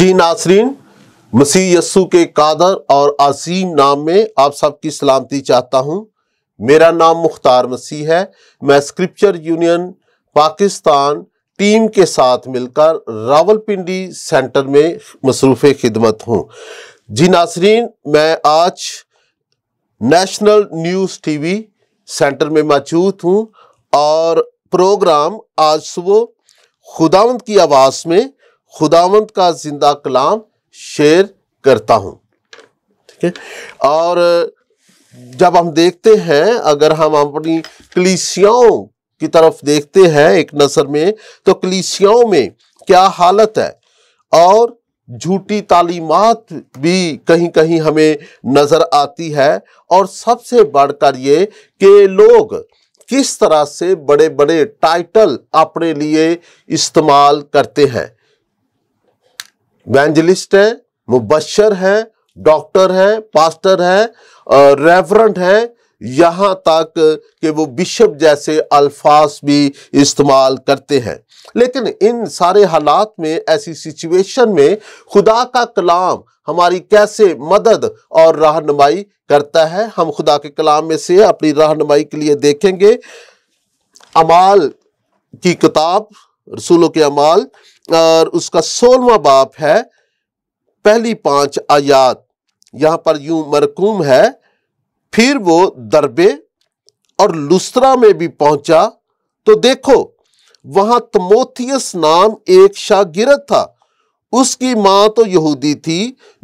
जी नासरीन मसीह यस्सु के कादर और आसीम नाम में आप सबकी सलामती चाहता हूं मेरा नाम मुख्तार मसीह है मैं स्क्रिप्चर यूनियन पाकिस्तान टीम के साथ मिलकर रावलपिंडी सेंटर में मसरूफ़ खिदमत हूं जी नासरीन मैं आज नेशनल न्यूज़ टीवी सेंटर में मौजूद हूं और प्रोग्राम आज सुबह खुदावंद की आवाज़ में खुदावंत का जिंदा कलाम शेयर करता हूँ ठीक है और जब हम देखते हैं अगर हम अपनी कलीसियाओं की तरफ देखते हैं एक नज़र में तो कलीसियाओं में क्या हालत है और झूठी तालीमात भी कहीं कहीं हमें नज़र आती है और सबसे बढ़कर ये कि लोग किस तरह से बड़े बड़े टाइटल अपने लिए इस्तेमाल करते हैं वैंजलिस्ट है मुबशर है डॉक्टर है पास्टर है रेवरेंट है यहाँ तक कि वो बिशप जैसे अल्फाज भी इस्तेमाल करते हैं लेकिन इन सारे हालात में ऐसी सिचुएशन में खुदा का कलाम हमारी कैसे मदद और रहनुमाई करता है हम खुदा के कलाम में से अपनी रहनुमाई के लिए देखेंगे अमाल की किताब रसूलों के अमाल और उसका सोलवा बाप है पहली पांच आयात यहां पर यूं मरकूम है फिर वो दरबे और लुस्त्रा में भी पहुंचा तो देखो वहां तमोथियस नाम एक शागिरद था उसकी मां तो यहूदी थी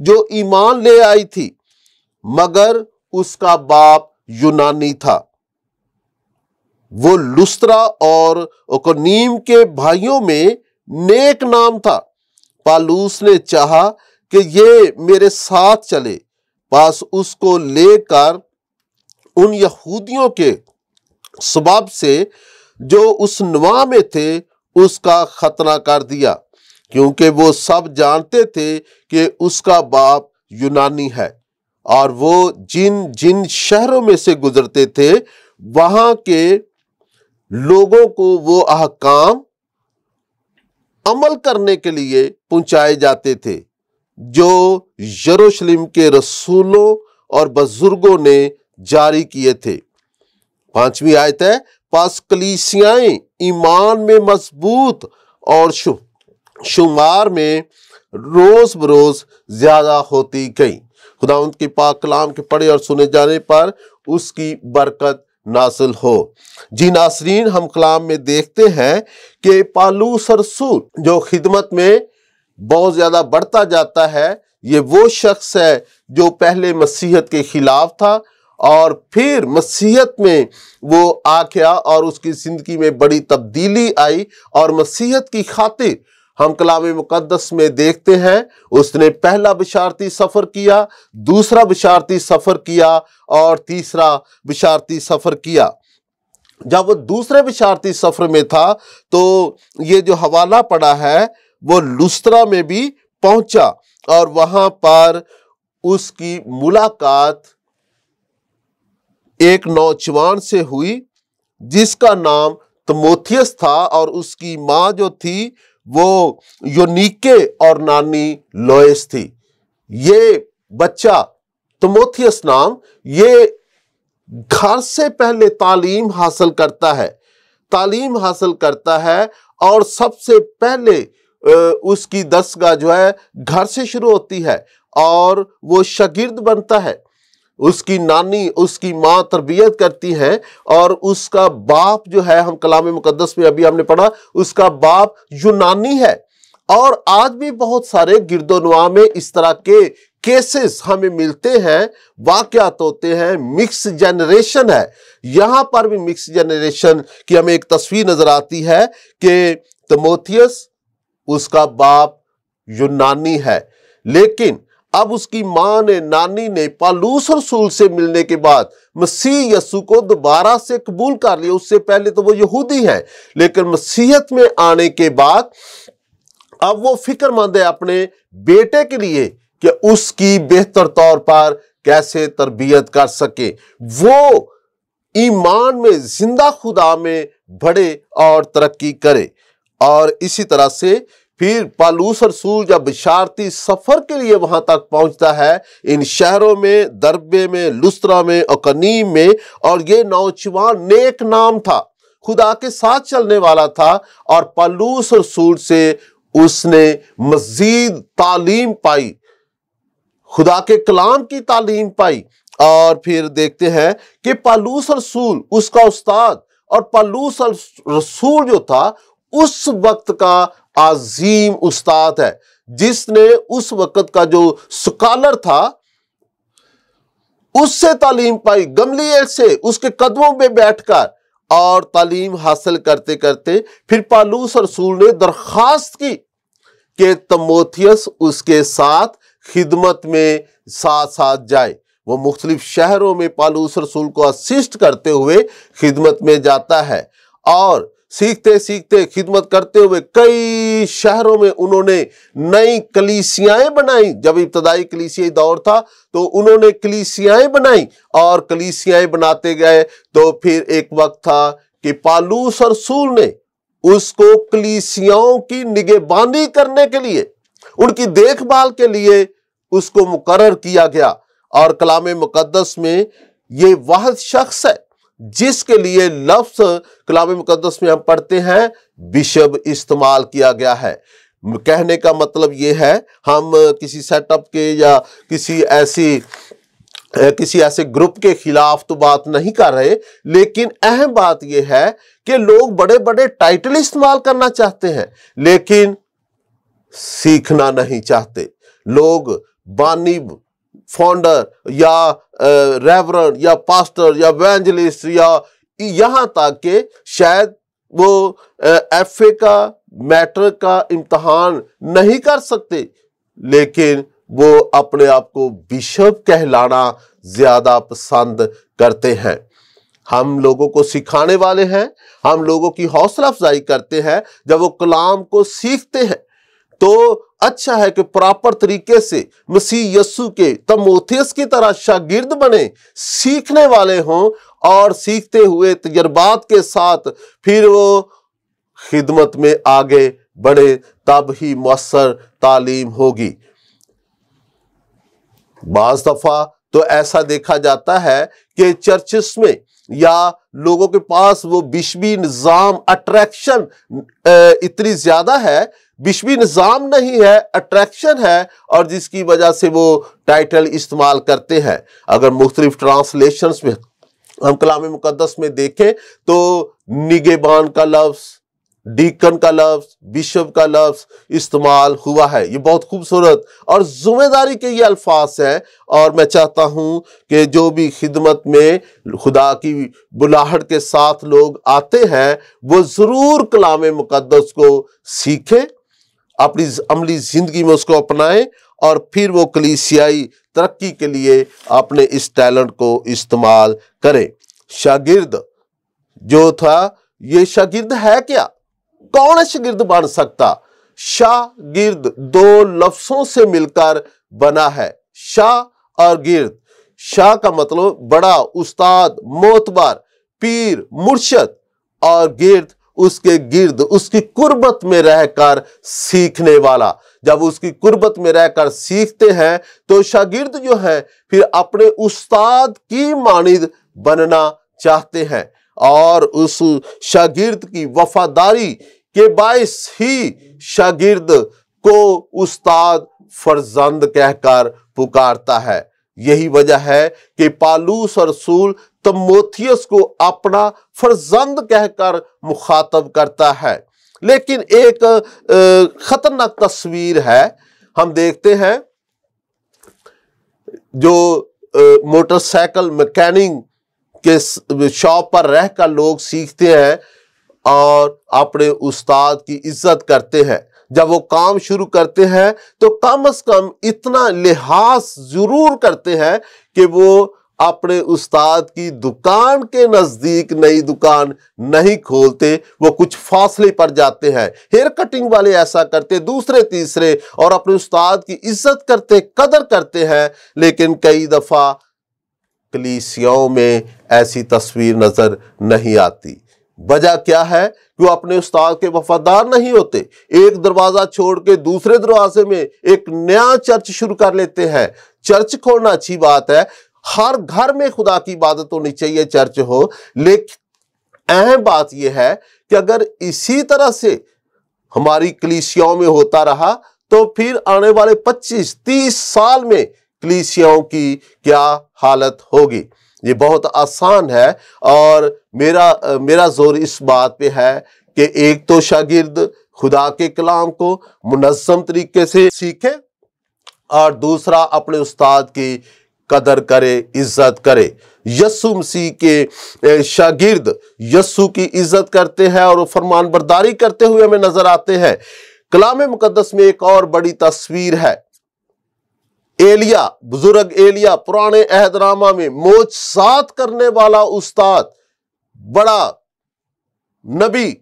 जो ईमान ले आई थी मगर उसका बाप यूनानी था वो लुस्त्रा और ओकोनीम के भाइयों में नेक नाम था पालूस ने चाहा कि ये मेरे साथ चले पास उसको लेकर उन यहूदियों के सबाब से जो उस नवा में थे उसका खतना कर दिया क्योंकि वो सब जानते थे कि उसका बाप यूनानी है और वो जिन जिन शहरों में से गुजरते थे वहाँ के लोगों को वो अहकाम अमल करने के लिए पहुंचाए जाते थे जो यरूशलेम के रसूलों और बुजुर्गों ने जारी किए थे पांचवी आयत है पास कलीसियाएं ईमान में मजबूत और शु, शुमार में रोज बरोज ज्यादा होती गई खुदा उनके पाकलाम कलाम के पढ़े और सुने जाने पर उसकी बरकत नासिल हो जी नासरीन हम कलाम में देखते हैं कि पालू सरसूर जो खिदमत में बहुत ज़्यादा बढ़ता जाता है ये वो शख्स है जो पहले मसीहत के ख़िलाफ़ था और फिर मसीहत में वो आ गया और उसकी ज़िंदगी में बड़ी तब्दीली आई और मसीहत की खातिर हम कलाम मुकदस में देखते हैं उसने पहला बिशारती सफ़र किया दूसरा बिशारती सफ़र किया और तीसरा बिशारती सफ़र किया जब वो दूसरे बिशारती सफ़र में था तो ये जो हवाला पड़ा है वो लुस्तरा में भी पहुंचा और वहां पर उसकी मुलाकात एक नौजवान से हुई जिसका नाम तमोथियस था और उसकी माँ जो थी वो योनिके और नानी लोएस थी ये बच्चा तमोथियस नाम ये घर से पहले तालीम हासिल करता है तालीम हासिल करता है और सबसे पहले उसकी दसगाह जो है घर से शुरू होती है और वो शगिर्द बनता है उसकी नानी उसकी माँ तरबियत करती हैं और उसका बाप जो है हम कलाम मुकदस में अभी हमने पढ़ा उसका बाप यूनानी है और आज भी बहुत सारे गिरदोनवा में इस तरह के केसेस हमें मिलते हैं वाक्यात होते हैं मिक्स जनरेशन है यहाँ पर भी मिक्स जनरेशन की हमें एक तस्वीर नज़र आती है कि तमोथियस उसका बाप यूनानी है लेकिन अब उसकी मां ने नानी ने पालूस रसूल से मिलने के बाद मसीह यसु को दोबारा से कबूल कर लिया उससे पहले तो वो यहूदी है लेकिन मसीहत में आने के बाद अब वो फिक्रमंद है अपने बेटे के लिए कि उसकी बेहतर तौर पर कैसे तरबियत कर सके वो ईमान में जिंदा खुदा में बढ़े और तरक्की करे और इसी तरह से फिर पालूस रसूल जब बशारती सफ़र के लिए वहां तक पहुंचता है इन शहरों में दरबे में लुस्तरा में अकनीम में और ये नौजवान नेक नाम था खुदा के साथ चलने वाला था और पालूस रसूल से उसने मजीद तालीम पाई खुदा के कलाम की तालीम पाई और फिर देखते हैं कि पालूस रसूल उसका उस्ताद और पालूस रसूल जो था उस वक्त का आजीम उस्ताद है जिसने उस वक़्त का जो स्कॉलर था उससे तालीम पाई गमलियल से उसके कदमों में बैठकर और तालीम हासिल करते करते फिर पालूस रसूल ने दरख्वास्त की कि तमोथियस उसके साथ खिदमत में साथ साथ जाए वो मुख्तलिफ शहरों में पालूस रसूल को असिस्ट करते हुए खिदमत में जाता है और सीखते सीखते खिदमत करते हुए कई शहरों में उन्होंने नई कलीसियाएं बनाई जब इब्तदाई कलीसियाई दौर था तो उन्होंने कलीसियाएं बनाई और कलीसियाएं बनाते गए तो फिर एक वक्त था कि पालूस और सूल ने उसको कलीसियाओं की निगेबानी करने के लिए उनकी देखभाल के लिए उसको मुकर किया गया और कलाम मुकदस में ये वह शख्स है जिसके लिए लफ्स कलाम मुकदस में हम पढ़ते हैं बिशब इस्तेमाल किया गया है कहने का मतलब ये है हम किसी सेटअप के या किसी ऐसी किसी ऐसे ग्रुप के खिलाफ तो बात नहीं कर रहे लेकिन अहम बात यह है कि लोग बड़े बड़े टाइटल इस्तेमाल करना चाहते हैं लेकिन सीखना नहीं चाहते लोग बानी फाउंडर या रेवर या पास्टर या वेंजलिस्ट या यहाँ तक के शायद वो एफ ए का मैटर का इम्तहान नहीं कर सकते लेकिन वो अपने आप को बिशप कहलाना ज़्यादा पसंद करते हैं हम लोगों को सिखाने वाले हैं हम लोगों की हौसला अफजाई करते हैं जब वो कलाम को सीखते हैं तो अच्छा है कि प्रॉपर तरीके से मसीह यस्सु के तमोथियस की तरह शागिर्द बने सीखने वाले हों और सीखते हुए तजर्बात के साथ फिर वो खिदमत में आगे बढ़े तब ही मौसर तालीम होगी बाज दफ़ा तो ऐसा देखा जाता है कि चर्चिस में या लोगों के पास वो बिशवी निज़ाम अट्रैक्शन इतनी ज़्यादा है बिशवी निज़ाम नहीं है अट्रैक्शन है और जिसकी वजह से वो टाइटल इस्तेमाल करते हैं अगर मुख्तलिफ ट्रांसलेशन में हम कलाम मुकदस में देखें तो निगेबान का लफ्ज़ डीकन का लफ्ज बिशप का लफ्ज इस्तेमाल हुआ है ये बहुत खूबसूरत और जुम्मेदारी के ये अल्फाज हैं और मैं चाहता हूँ कि जो भी खिदमत में खुदा की बुलाहट के साथ लोग आते हैं वो ज़रूर कलाम मुकदस को सीखें अपनी अमली ज़िंदगी में उसको अपनाएं और फिर वो कलीसियाई तरक्की के लिए अपने इस टैलेंट को इस्तेमाल करें शागिर्द जो था ये शागिर्द है क्या कौन शगिर्द बन सकता शाह गिर्द दो लफ्सों से मिलकर बना है शाह और गिर्द शाह का मतलब बड़ा उस्ताद मोतबार पीर मुर्शद और गिर्द उसके गिर्द उसकी कुर्बत में रहकर सीखने वाला जब उसकी कुर्बत में रहकर सीखते हैं तो शागिर्द जो है फिर अपने उस्ताद की मानिद बनना चाहते हैं और उस शागिर्द की वफादारी के बायस ही शागिर्द को उस्ताद फरजंद कहकर पुकारता है यही वजह है कि पालूस और सूल तमोथियस को अपना फरजंद कहकर मुखातब करता है लेकिन एक खतरनाक तस्वीर है हम देखते हैं जो मोटरसाइकिल मैकेनिक के शॉप पर रहकर लोग सीखते हैं और अपने उस्ताद की इज्जत करते हैं जब वो काम शुरू करते हैं तो कम से कम इतना लिहाज ज़रूर करते हैं कि वो अपने उस्ताद की दुकान के नज़दीक नई दुकान नहीं खोलते वो कुछ फासले पर जाते हैं हेयर कटिंग वाले ऐसा करते दूसरे तीसरे और अपने उस्ताद की इज्जत करते कदर करते हैं लेकिन कई दफ़ा कलीसियाओं में ऐसी तस्वीर नज़र नहीं आती वजह क्या है कि वो अपने उस्ताद के वफादार नहीं होते एक दरवाज़ा छोड़ के दूसरे दरवाजे में एक नया चर्च शुरू कर लेते हैं चर्च खोलना अच्छी बात है हर घर में खुदा की इबादत होनी चाहिए चर्च हो लेकिन अहम बात यह है कि अगर इसी तरह से हमारी कलीसियाओं में होता रहा तो फिर आने वाले 25-30 साल में कलीसियाओं की क्या हालत होगी ये बहुत आसान है और मेरा मेरा जोर इस बात पे है कि एक तो शागिर्द खुदा के कलाम को मुनज़म तरीके से सीखे और दूसरा अपने उस्ताद की कदर करे इज्जत करे यस्सु मसीह के शागिर्द यस्सु की इज्जत करते हैं और फरमान बरदारी करते हुए हमें नजर आते हैं कलाम मुकदस में एक और बड़ी तस्वीर है एलिया बुजुर्ग एलिया पुराने अहदनामा में मोज सात करने वाला उस्ताद बड़ा नबी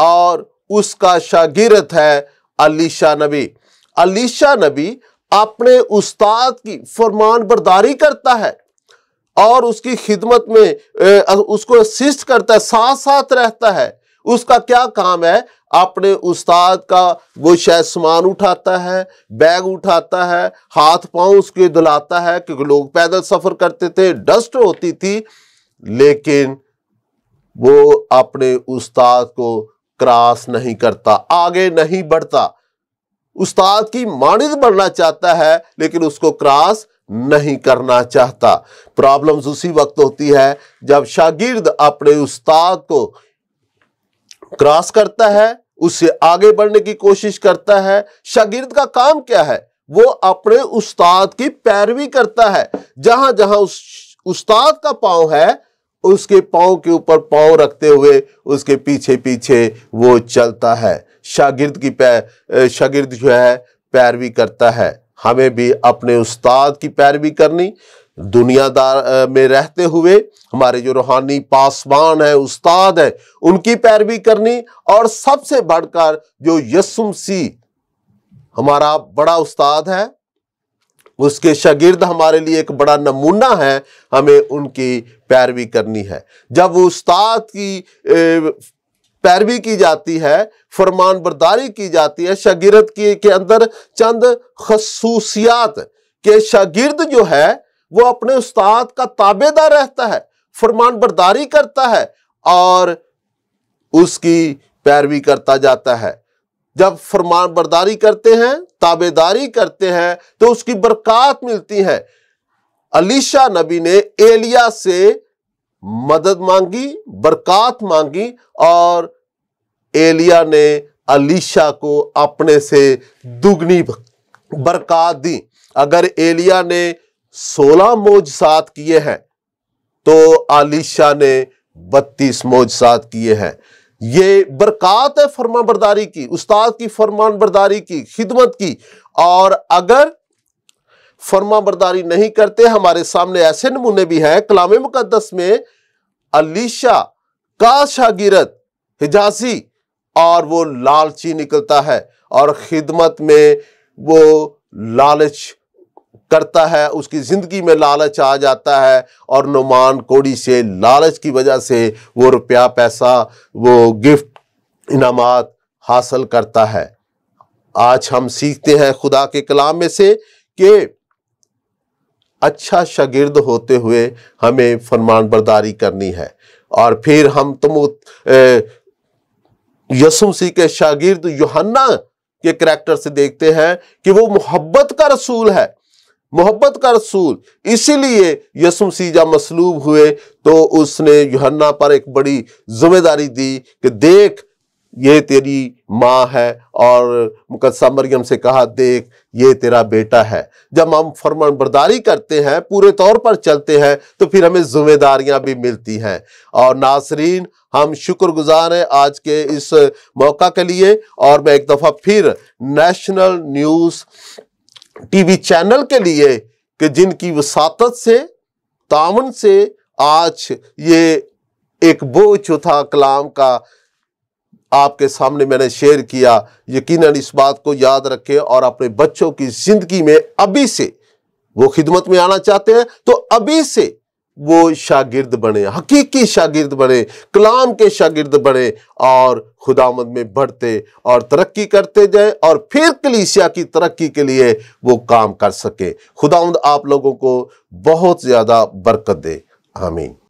और उसका शागिरत है अलीशा नबी अलीशा नबी अपने उस्ताद की फरमान बरदारी करता है और उसकी खिदमत में उसको असिस्ट करता है साथ साथ रहता है उसका क्या काम है अपने उस्ताद का वो शायद सामान उठाता है बैग उठाता है हाथ पांव उसके धुलाता है क्योंकि लोग पैदल सफ़र करते थे डस्ट होती थी लेकिन वो अपने उस्ताद को क्रॉस नहीं करता आगे नहीं बढ़ता उस्ताद की मानद बढ़ना चाहता है लेकिन उसको क्रॉस नहीं करना चाहता प्रॉब्लम्स उसी वक्त होती है जब शागिर्द अपने उस्ताद को क्रॉस करता है उससे आगे बढ़ने की कोशिश करता है शागिर्द का काम क्या है वो अपने उस्ताद की पैरवी करता है जहां जहां उस उस्ताद का पाँव है उसके पाँव के ऊपर पाँव रखते हुए उसके पीछे पीछे वो चलता है शागिर्द की पैर शागिर्द जो है पैरवी करता है हमें भी अपने उस्ताद की पैरवी करनी दुनियादार में रहते हुए हमारे जो रूहानी पासवान है उस्ताद है उनकी पैरवी करनी और सबसे बढ़कर जो यसुम सी हमारा बड़ा उस्ताद है उसके शागिर्द हमारे लिए एक बड़ा नमूना है हमें उनकी पैरवी करनी है जब वो उस्ताद की पैरवी की जाती है फरमान बरदारी की जाती है शागिर्द की के अंदर चंद खसूसियात के शागिर्द जो है वो अपने उस्ताद का ताबेदार रहता है फरमान बरदारी करता है और उसकी पैरवी करता जाता है जब फरमान बरदारी करते हैं ताबेदारी करते हैं तो उसकी बरकत मिलती है अलीशा नबी ने एलिया से मदद मांगी बरकत मांगी और एलिया ने अलीशा को अपने से दुगनी बरकत दी अगर एलिया ने सोलह मोज सात किए हैं तो आलिशा ने बत्तीस मोज सात किए हैं ये बरकत है फरमा बरदारी की उस्ताद की फरमान बरदारी की खिदमत की और अगर फरमा बरदारी नहीं करते हमारे सामने ऐसे नमूने भी हैं कलाम मुकदस में अलीशा का शागिरत हिजाजी और वो लालची निकलता है और खिदमत में वो लालच करता है उसकी ज़िंदगी में लालच आ जाता है और नुमान कोड़ी से लालच की वजह से वो रुपया पैसा वो गिफ्ट इनाम हासिल करता है आज हम सीखते हैं खुदा के कलाम में से कि अच्छा शागिर्द होते हुए हमें फरमान बरदारी करनी है और फिर हम तुम यसुम सी के शागिर्द योहन्ना के करैक्टर से देखते हैं कि वो मोहब्बत का रसूल है मोहब्बत का रसूल इसीलिए यसुम सीजा मसलूब हुए तो उसने युहन्ना पर एक बड़ी जिम्मेदारी दी कि देख ये तेरी माँ है और मुकदसा मरियम से कहा देख ये तेरा बेटा है जब हम फरमान बरदारी करते हैं पूरे तौर पर चलते हैं तो फिर हमें जिम्मेदारियाँ भी मिलती हैं और नासरीन हम शुक्रगुजार हैं आज के इस मौका के लिए और मैं एक दफ़ा फिर नेशनल न्यूज़ टीवी चैनल के लिए कि जिनकी वसात से तावन से आज ये एक बोझ था कलाम का आपके सामने मैंने शेयर किया यकीनन इस बात को याद रखें और अपने बच्चों की ज़िंदगी में अभी से वो खिदमत में आना चाहते हैं तो अभी से वो शागिर्द बने हकीकी शागिर्द बने कलाम के शागिर्द बने और खुदामद में बढ़ते और तरक्की करते जाए और फिर कलीसिया की तरक्की के लिए वो काम कर सके खुदामद आप लोगों को बहुत ज़्यादा बरकत दे आमीन